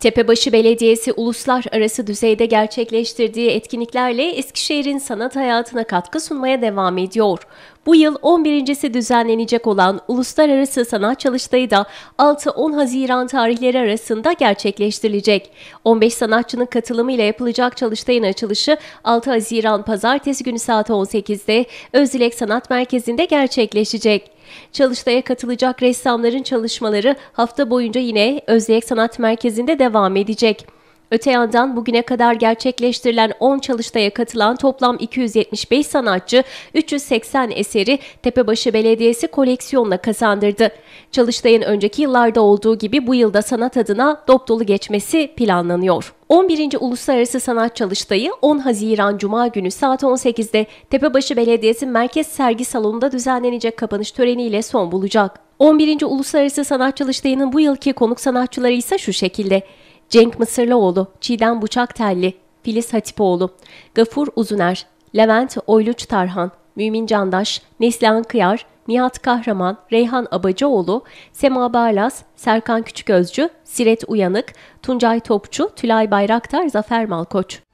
Tepebaşı Belediyesi uluslararası düzeyde gerçekleştirdiği etkinliklerle Eskişehir'in sanat hayatına katkı sunmaya devam ediyor. Bu yıl 11.si düzenlenecek olan Uluslararası Sanat Çalıştayı da 6-10 Haziran tarihleri arasında gerçekleştirilecek. 15 sanatçının katılımıyla yapılacak çalıştayın açılışı 6 Haziran Pazartesi günü saat 18'de Özdilek Sanat Merkezi'nde gerçekleşecek. Çalıştay'a katılacak ressamların çalışmaları hafta boyunca yine Özyeğek Sanat Merkezi'nde devam edecek. Öte yandan bugüne kadar gerçekleştirilen 10 çalıştaya katılan toplam 275 sanatçı 380 eseri Tepebaşı Belediyesi koleksiyonla kazandırdı. Çalıştayın önceki yıllarda olduğu gibi bu yılda sanat adına dop dolu geçmesi planlanıyor. 11. Uluslararası Sanat Çalıştayı 10 Haziran Cuma günü saat 18'de Tepebaşı Belediyesi Merkez Sergi Salonu'nda düzenlenecek kapanış töreniyle son bulacak. 11. Uluslararası Sanat Çalıştayı'nın bu yılki konuk sanatçıları ise şu şekilde. Cenk Mısırlıoğlu, Çiğdem Telli, Filiz Hatipoğlu, Gafur Uzuner, Levent Oyluç Tarhan, Mümin Candaş, Neslihan Kıyar, Nihat Kahraman, Reyhan Abacıoğlu, Sema Barlas, Serkan Küçüközcü, Siret Uyanık, Tuncay Topçu, Tülay Bayraktar, Zafer Malkoç.